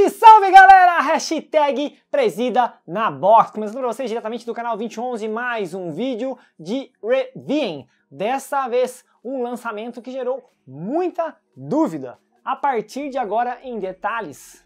Salve, salve galera! Hashtag presida na box. Começando para vocês diretamente do canal 2011, mais um vídeo de Revien. Dessa vez, um lançamento que gerou muita dúvida. A partir de agora, em detalhes.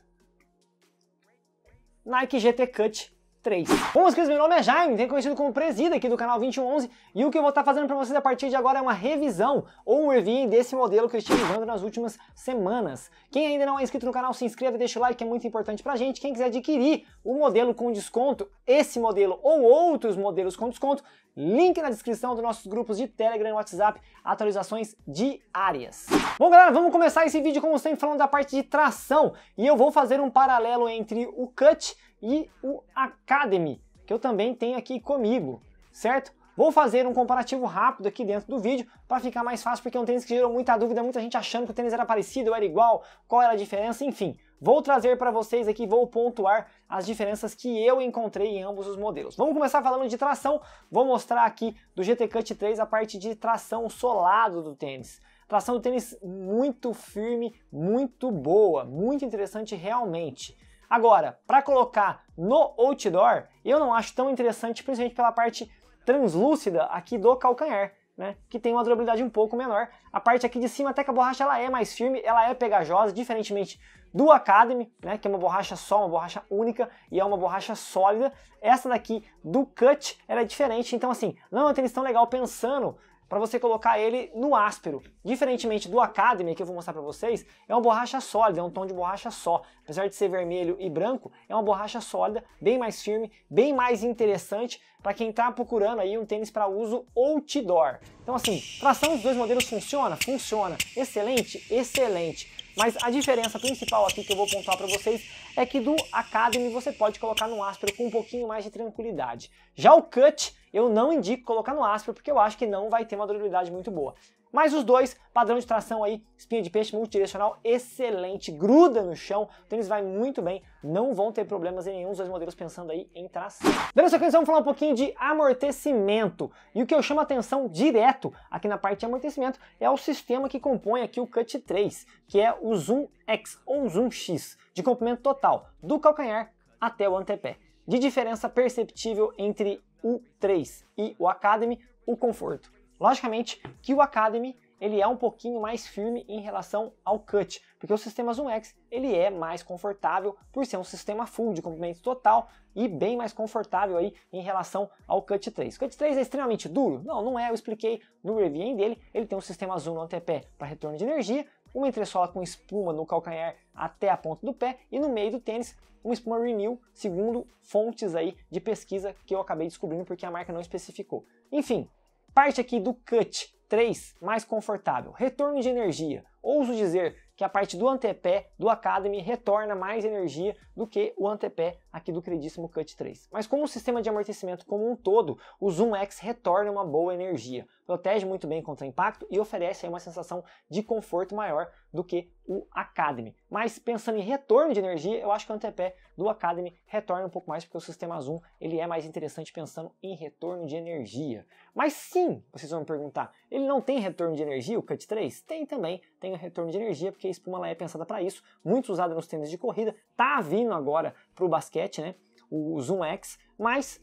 Nike GT Cut 3. Bom, meus queridos, meu nome é Jaime, tenho conhecido como Presida aqui do canal 2111 e o que eu vou estar fazendo para vocês a partir de agora é uma revisão ou um review desse modelo que eu estive usando nas últimas semanas. Quem ainda não é inscrito no canal, se inscreva, deixa o like que é muito importante pra gente. Quem quiser adquirir o modelo com desconto, esse modelo ou outros modelos com desconto, link na descrição dos nossos grupos de Telegram e WhatsApp, atualizações diárias. Bom, galera, vamos começar esse vídeo como sempre falando da parte de tração e eu vou fazer um paralelo entre o Cut e o Academy, que eu também tenho aqui comigo, certo? Vou fazer um comparativo rápido aqui dentro do vídeo para ficar mais fácil, porque é um tênis que gerou muita dúvida, muita gente achando que o tênis era parecido, ou era igual, qual era a diferença, enfim. Vou trazer para vocês aqui, vou pontuar as diferenças que eu encontrei em ambos os modelos. Vamos começar falando de tração, vou mostrar aqui do GT Cut 3 a parte de tração solado do tênis. Tração do tênis muito firme, muito boa, muito interessante realmente. Agora, para colocar no outdoor, eu não acho tão interessante, principalmente pela parte translúcida aqui do calcanhar, né? Que tem uma durabilidade um pouco menor. A parte aqui de cima, até que a borracha ela é mais firme, ela é pegajosa, diferentemente do Academy, né? Que é uma borracha só, uma borracha única e é uma borracha sólida. Essa daqui do Cut, ela é diferente. Então, assim, não é uma tênis tão legal pensando para você colocar ele no áspero. Diferentemente do Academy, que eu vou mostrar para vocês, é uma borracha sólida, é um tom de borracha só. Apesar de ser vermelho e branco, é uma borracha sólida, bem mais firme, bem mais interessante para quem está procurando aí um tênis para uso outdoor. Então assim, tração dos dois modelos funciona? Funciona. Excelente? Excelente. Mas a diferença principal aqui que eu vou pontuar para vocês é que do Academy você pode colocar no áspero com um pouquinho mais de tranquilidade. Já o Cut eu não indico colocar no áspero porque eu acho que não vai ter uma durabilidade muito boa. Mas os dois, padrão de tração aí, espinha de peixe multidirecional excelente, gruda no chão, o tênis vai muito bem, não vão ter problemas em nenhum dos dois modelos pensando aí em tração. Dando sequência, vamos falar um pouquinho de amortecimento. E o que eu chamo a atenção direto aqui na parte de amortecimento é o sistema que compõe aqui o Cut 3, que é o Zoom X ou Zoom X, de comprimento total, do calcanhar até o antepé. De diferença perceptível entre o 3 e o Academy, o conforto. Logicamente que o Academy ele é um pouquinho mais firme em relação ao cut, porque o sistema Zoom X ele é mais confortável por ser um sistema full de comprimento total e bem mais confortável aí em relação ao Cut 3. O Cut 3 é extremamente duro? Não, não é, eu expliquei no review dele, ele tem um sistema Zoom no antepé para retorno de energia, uma entressola com espuma no calcanhar até a ponta do pé e no meio do tênis uma espuma Renew, segundo fontes aí de pesquisa que eu acabei descobrindo porque a marca não especificou. Enfim, Parte aqui do cut 3, mais confortável, retorno de energia. Ouso dizer que a parte do antepé do Academy retorna mais energia do que o antepé aqui do queridíssimo Cut 3. Mas como o sistema de amortecimento como um todo, o Zoom X retorna uma boa energia, protege muito bem contra impacto e oferece uma sensação de conforto maior do que o Academy. Mas pensando em retorno de energia, eu acho que o antepé do Academy retorna um pouco mais porque o sistema Zoom ele é mais interessante pensando em retorno de energia. Mas sim, vocês vão me perguntar, ele não tem retorno de energia o Cut 3? Tem também, tem retorno de energia porque a espuma lá é pensada para isso, muito usada nos tênis de corrida, tá vindo agora para o basquete, né? O Zoom X, mas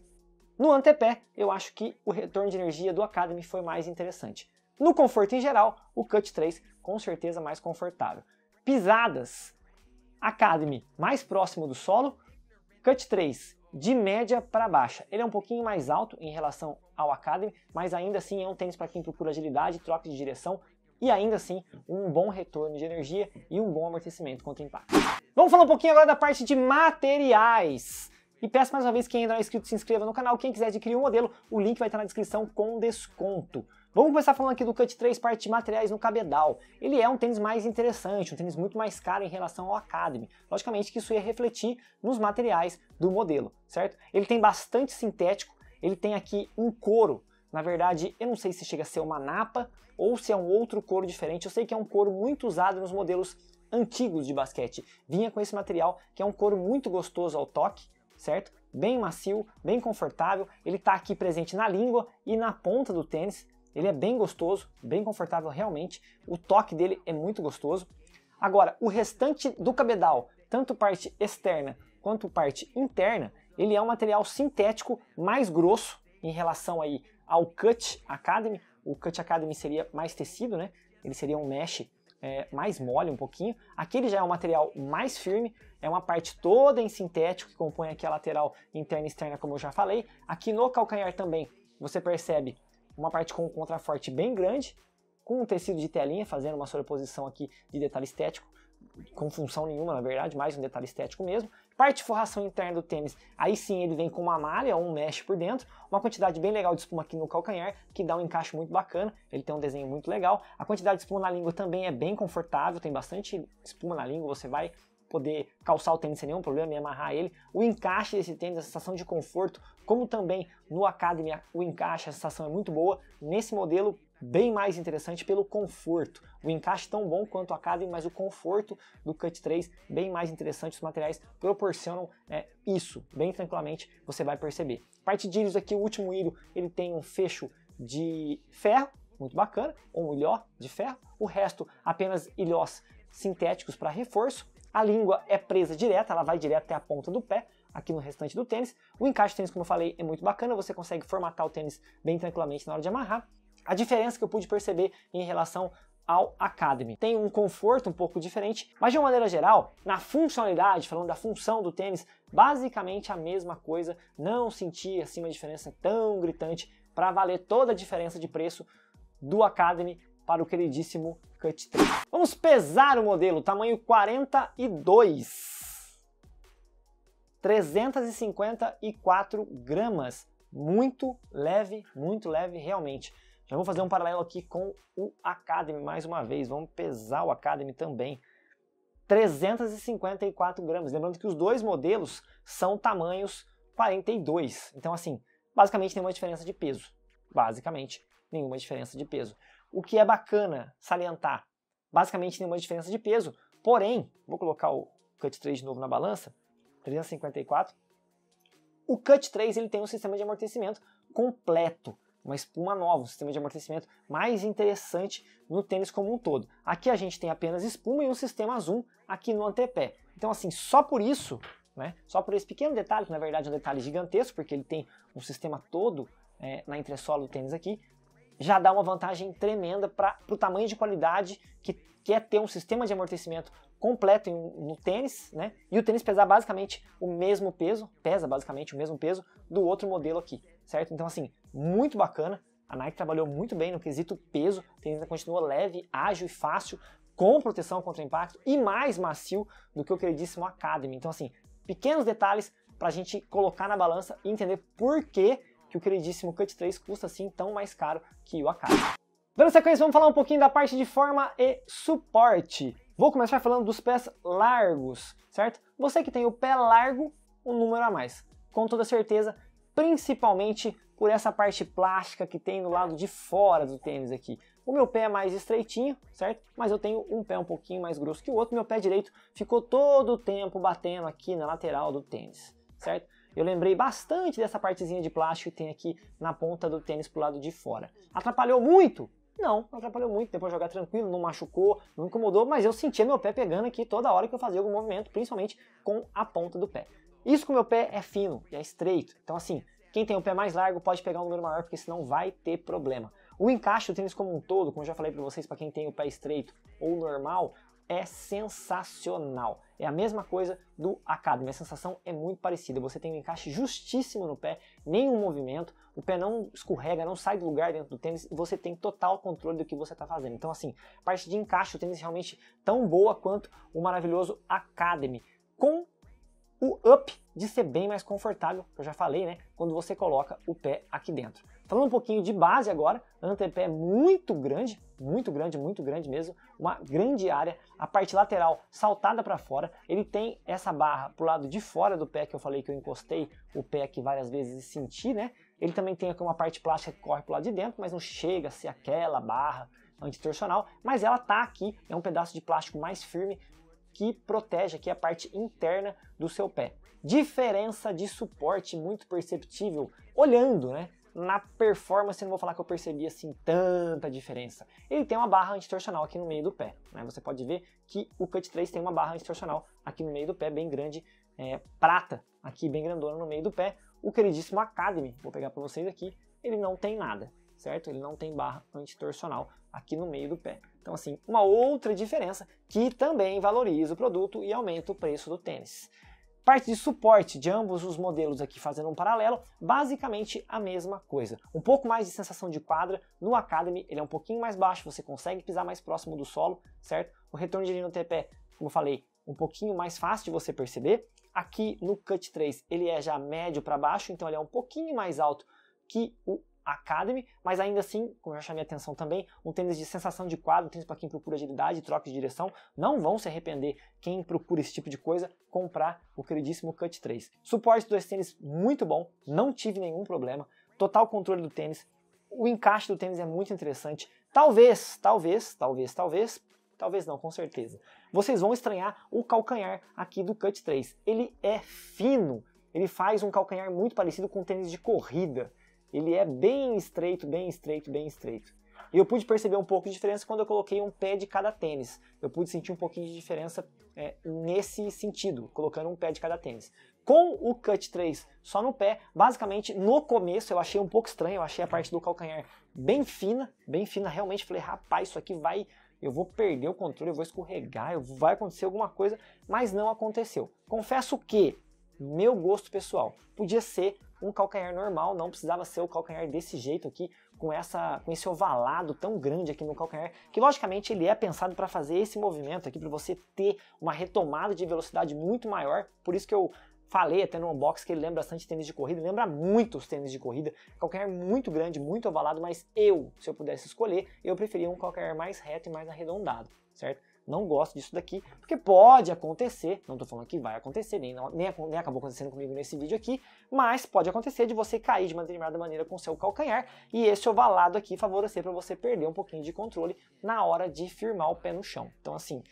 no antepé eu acho que o retorno de energia do Academy foi mais interessante. No conforto em geral, o Cut 3 com certeza mais confortável. Pisadas, Academy mais próximo do solo, Cut 3 de média para baixa. Ele é um pouquinho mais alto em relação ao Academy, mas ainda assim é um tênis para quem procura agilidade, troca de direção e ainda assim um bom retorno de energia e um bom amortecimento contra impacto. Vamos falar um pouquinho agora da parte de materiais. E peço mais uma vez que ainda não é inscrito, se inscreva no canal. Quem quiser adquirir um modelo, o link vai estar na descrição com desconto. Vamos começar falando aqui do Cut 3, parte de materiais no cabedal. Ele é um tênis mais interessante, um tênis muito mais caro em relação ao Academy. Logicamente que isso ia refletir nos materiais do modelo, certo? Ele tem bastante sintético, ele tem aqui um couro na verdade, eu não sei se chega a ser uma napa ou se é um outro couro diferente. Eu sei que é um couro muito usado nos modelos antigos de basquete. Vinha com esse material que é um couro muito gostoso ao toque, certo? Bem macio, bem confortável. Ele está aqui presente na língua e na ponta do tênis. Ele é bem gostoso, bem confortável realmente. O toque dele é muito gostoso. Agora, o restante do cabedal, tanto parte externa quanto parte interna, ele é um material sintético mais grosso em relação aí ao Cut Academy. O Cut Academy seria mais tecido, né? Ele seria um mesh é, mais mole um pouquinho. Aqui ele já é um material mais firme, é uma parte toda em sintético que compõe aqui a lateral interna e externa, como eu já falei. Aqui no calcanhar também você percebe uma parte com um contraforte bem grande, com um tecido de telinha, fazendo uma sobreposição aqui de detalhe estético com função nenhuma, na verdade, mais um detalhe estético mesmo. Parte de forração interna do tênis, aí sim ele vem com uma malha ou um mesh por dentro, uma quantidade bem legal de espuma aqui no calcanhar, que dá um encaixe muito bacana, ele tem um desenho muito legal. A quantidade de espuma na língua também é bem confortável, tem bastante espuma na língua, você vai poder calçar o tênis sem nenhum problema e amarrar ele. O encaixe desse tênis, a sensação de conforto, como também no Academy o encaixe, a sensação é muito boa. Nesse modelo, bem mais interessante pelo conforto. O encaixe tão bom quanto a Academy, mas o conforto do Cut 3 bem mais interessante. Os materiais proporcionam né, isso, bem tranquilamente você vai perceber. Parte de íris aqui, o último hilo ele tem um fecho de ferro, muito bacana, um ilhó de ferro. O resto apenas ilhós sintéticos para reforço. A língua é presa direta, ela vai direto até a ponta do pé, aqui no restante do tênis. O encaixe do tênis, como eu falei, é muito bacana, você consegue formatar o tênis bem tranquilamente na hora de amarrar. A diferença que eu pude perceber em relação ao Academy. Tem um conforto um pouco diferente, mas de uma maneira geral, na funcionalidade, falando da função do tênis, basicamente a mesma coisa. Não senti assim uma diferença tão gritante para valer toda a diferença de preço do Academy para o queridíssimo Cut 3. Vamos pesar o modelo, tamanho 42. 354 gramas, muito leve, muito leve realmente. Eu vou fazer um paralelo aqui com o Academy mais uma vez. Vamos pesar o Academy também. 354 gramas. Lembrando que os dois modelos são tamanhos 42. Então, assim, basicamente nenhuma diferença de peso. Basicamente, nenhuma diferença de peso. O que é bacana salientar, basicamente nenhuma diferença de peso. Porém, vou colocar o Cut 3 de novo na balança, 354. O Cut 3 ele tem um sistema de amortecimento completo uma espuma nova, um sistema de amortecimento mais interessante no tênis como um todo. Aqui a gente tem apenas espuma e um sistema zoom aqui no antepé. Então assim, só por isso, né, só por esse pequeno detalhe, que na verdade é um detalhe gigantesco, porque ele tem um sistema todo é, na entressola do tênis aqui, já dá uma vantagem tremenda para o tamanho de qualidade que quer é ter um sistema de amortecimento completo em, no tênis, né? E o tênis pesar basicamente o mesmo peso, pesa basicamente o mesmo peso do outro modelo aqui certo? Então, assim, muito bacana. A Nike trabalhou muito bem no quesito peso, a tendência continua leve, ágil e fácil, com proteção contra impacto e mais macio do que o queridíssimo Academy. Então, assim, pequenos detalhes para a gente colocar na balança e entender por que, que o queridíssimo Cut 3 custa assim tão mais caro que o Academy. Dando sequência, vamos falar um pouquinho da parte de forma e suporte. Vou começar falando dos pés largos, certo? Você que tem o pé largo, um número a mais. Com toda certeza, principalmente por essa parte plástica que tem no lado de fora do tênis aqui. O meu pé é mais estreitinho, certo? Mas eu tenho um pé um pouquinho mais grosso que o outro. Meu pé direito ficou todo o tempo batendo aqui na lateral do tênis, certo? Eu lembrei bastante dessa partezinha de plástico que tem aqui na ponta do tênis pro lado de fora. Atrapalhou muito? Não, não atrapalhou muito. Depois jogar tranquilo, não machucou, não incomodou, mas eu sentia meu pé pegando aqui toda hora que eu fazia algum movimento, principalmente com a ponta do pé. Isso com o meu pé é fino e é estreito. Então, assim, quem tem o pé mais largo pode pegar um número maior, porque senão vai ter problema. O encaixe do tênis como um todo, como eu já falei para vocês, para quem tem o pé estreito ou normal, é sensacional. É a mesma coisa do Academy, a sensação é muito parecida. Você tem um encaixe justíssimo no pé, nenhum movimento, o pé não escorrega, não sai do lugar dentro do tênis e você tem total controle do que você está fazendo. Então, assim, parte de encaixe, o tênis é realmente tão boa quanto o maravilhoso Academy. Com o up de ser bem mais confortável, que eu já falei, né? Quando você coloca o pé aqui dentro. Falando um pouquinho de base agora, antepé é muito grande, muito grande, muito grande mesmo, uma grande área, a parte lateral saltada para fora, ele tem essa barra pro lado de fora do pé que eu falei que eu encostei o pé aqui várias vezes e senti, né? Ele também tem aqui uma parte plástica que corre pro lado de dentro, mas não chega a ser aquela barra antitorsional, mas ela tá aqui, é um pedaço de plástico mais firme que protege aqui a parte interna do seu pé. Diferença de suporte muito perceptível, olhando, né? Na performance, não vou falar que eu percebi assim tanta diferença. Ele tem uma barra antitorsional aqui no meio do pé. Né? Você pode ver que o Cut 3 tem uma barra antitorsional aqui no meio do pé, bem grande, é, prata, aqui bem grandona no meio do pé. O queridíssimo Academy, vou pegar para vocês aqui, ele não tem nada, certo? Ele não tem barra antitorsional aqui no meio do pé. Então, assim, uma outra diferença que também valoriza o produto e aumenta o preço do tênis. Parte de suporte de ambos os modelos aqui fazendo um paralelo, basicamente a mesma coisa. Um pouco mais de sensação de quadra, no Academy ele é um pouquinho mais baixo, você consegue pisar mais próximo do solo, certo? O retorno de linha no TP, como eu falei, um pouquinho mais fácil de você perceber. Aqui no Cut 3 ele é já médio para baixo, então ele é um pouquinho mais alto que o Academy, mas ainda assim, como já chamei a atenção também, um tênis de sensação de quadro, um tênis para quem procura agilidade, troca de direção, não vão se arrepender quem procura esse tipo de coisa, comprar o queridíssimo Cut 3. Suporte dos tênis muito bom, não tive nenhum problema, total controle do tênis, o encaixe do tênis é muito interessante. Talvez, talvez, talvez, talvez, talvez não, com certeza. Vocês vão estranhar o calcanhar aqui do Cut 3. Ele é fino, ele faz um calcanhar muito parecido com um tênis de corrida. Ele é bem estreito, bem estreito, bem estreito. E eu pude perceber um pouco de diferença quando eu coloquei um pé de cada tênis. Eu pude sentir um pouquinho de diferença é, nesse sentido, colocando um pé de cada tênis. Com o Cut 3 só no pé, basicamente no começo eu achei um pouco estranho, eu achei a parte do calcanhar bem fina, bem fina, realmente falei, rapaz, isso aqui vai, eu vou perder o controle, eu vou escorregar, eu, vai acontecer alguma coisa, mas não aconteceu. Confesso que meu gosto pessoal podia ser um calcanhar normal, não precisava ser o calcanhar desse jeito aqui, com, essa, com esse ovalado tão grande aqui no calcanhar, que logicamente ele é pensado para fazer esse movimento aqui, para você ter uma retomada de velocidade muito maior, por isso que eu falei até no unbox que ele lembra bastante tênis de corrida, lembra muito os tênis de corrida, calcanhar muito grande, muito ovalado, mas eu, se eu pudesse escolher, eu preferia um calcanhar mais reto e mais arredondado, certo? não gosto disso daqui, porque pode acontecer, não estou falando que vai acontecer, nem, não, nem, nem, acabou acontecendo comigo nesse vídeo aqui, mas pode acontecer de você cair de uma determinada maneira com seu calcanhar e esse ovalado aqui favorecer para você perder um pouquinho de controle na hora de firmar o pé no chão. Então, assim,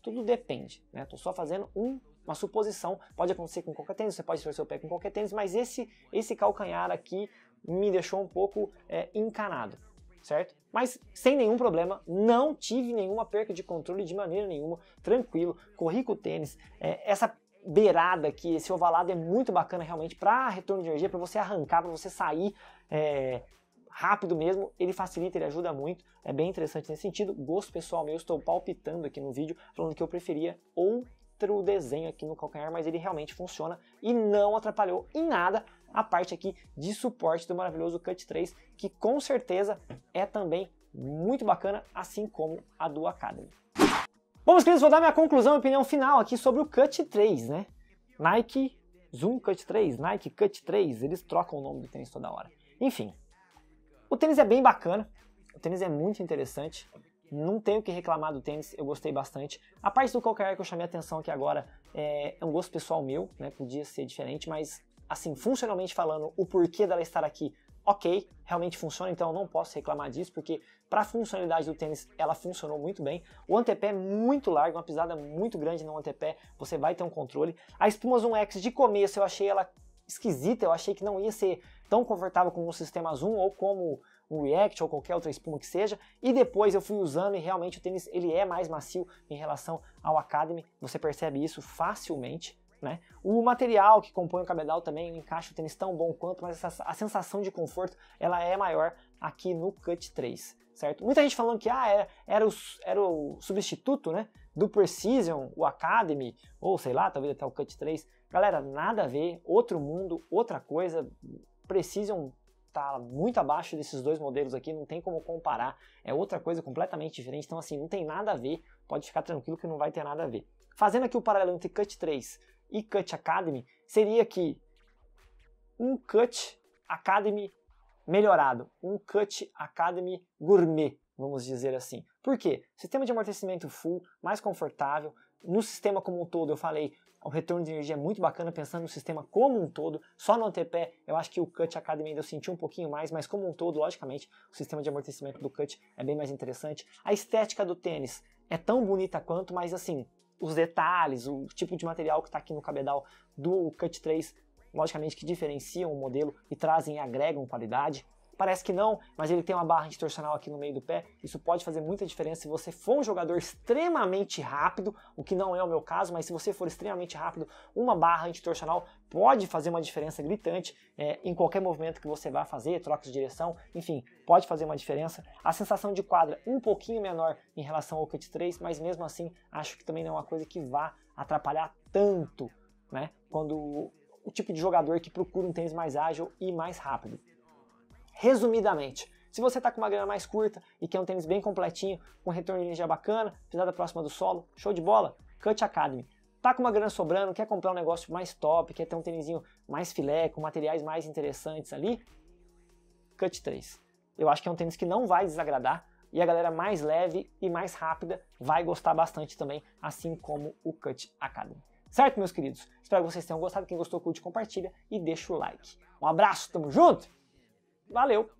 tudo depende, né? Tô só fazendo um uma suposição, pode acontecer com qualquer tênis, você pode torcer o pé com qualquer tênis, mas esse, esse calcanhar aqui me deixou um pouco é, encanado certo? Mas sem nenhum problema, não tive nenhuma perca de controle de maneira nenhuma, tranquilo, corri com o tênis. É, essa beirada aqui, esse ovalado é muito bacana realmente para retorno de energia, para você arrancar, para você sair é, rápido mesmo, ele facilita, ele ajuda muito, é bem interessante nesse sentido. Gosto pessoal meu, estou palpitando aqui no vídeo, falando que eu preferia outro desenho aqui no calcanhar, mas ele realmente funciona e não atrapalhou em nada a parte aqui de suporte do maravilhoso Cut 3, que com certeza é também muito bacana, assim como a do Academy. Bom, meus queridos, vou dar minha conclusão opinião final aqui sobre o Cut 3, né? Nike Zoom Cut 3, Nike Cut 3, eles trocam o nome do tênis toda hora. Enfim, o tênis é bem bacana, o tênis é muito interessante, não tenho o que reclamar do tênis, eu gostei bastante. A parte do calcanhar que eu chamei a atenção aqui agora é, um gosto pessoal meu, né? Podia ser diferente, mas assim, funcionalmente falando, o porquê dela estar aqui, ok, realmente funciona, então eu não posso reclamar disso, porque para a funcionalidade do tênis ela funcionou muito bem. O antepé é muito largo, uma pisada muito grande no antepé, você vai ter um controle. A espuma Zoom X de começo eu achei ela esquisita, eu achei que não ia ser tão confortável como o sistema Zoom ou como o React ou qualquer outra espuma que seja, e depois eu fui usando e realmente o tênis ele é mais macio em relação ao Academy, você percebe isso facilmente. Né? O material que compõe o cabedal também, o encaixe do tênis tão bom quanto, mas essa, a sensação de conforto ela é maior aqui no Cut 3, certo? Muita gente falando que ah, era, era, o, era o substituto né, do Precision, o Academy, ou sei lá, talvez até o Cut 3. Galera, nada a ver, outro mundo, outra coisa. Precision tá muito abaixo desses dois modelos aqui, não tem como comparar, é outra coisa completamente diferente, então assim, não tem nada a ver, pode ficar tranquilo que não vai ter nada a ver. Fazendo aqui o paralelo entre Cut 3 e Cut Academy seria que um Cut Academy melhorado, um Cut Academy gourmet, vamos dizer assim. Por quê? Sistema de amortecimento full, mais confortável, no sistema como um todo, eu falei, o retorno de energia é muito bacana pensando no sistema como um todo, só no antepé eu acho que o Cut Academy ainda eu senti um pouquinho mais, mas como um todo, logicamente, o sistema de amortecimento do Cut é bem mais interessante. A estética do tênis é tão bonita quanto, mas assim, os detalhes, o tipo de material que está aqui no cabedal do Cut 3, logicamente que diferenciam o modelo e trazem e agregam qualidade. Parece que não, mas ele tem uma barra distorcional aqui no meio do pé. Isso pode fazer muita diferença se você for um jogador extremamente rápido, o que não é o meu caso, mas se você for extremamente rápido, uma barra antitorsional pode fazer uma diferença gritante é, em qualquer movimento que você vá fazer, troca de direção, enfim, pode fazer uma diferença. A sensação de quadra um pouquinho menor em relação ao Cut 3, mas mesmo assim acho que também não é uma coisa que vá atrapalhar tanto, né? Quando o tipo de jogador que procura um tênis mais ágil e mais rápido. Resumidamente, se você está com uma grana mais curta e quer um tênis bem completinho, com retorno de energia bacana, pisada próxima do solo, show de bola, Cut Academy. Tá com uma grana sobrando, quer comprar um negócio mais top, quer ter um tênisinho mais filé, com materiais mais interessantes ali? Cut 3. Eu acho que é um tênis que não vai desagradar e a galera mais leve e mais rápida vai gostar bastante também, assim como o Cut Academy. Certo, meus queridos? Espero que vocês tenham gostado. Quem gostou, curte, compartilha e deixa o like. Um abraço, tamo junto! Valeu!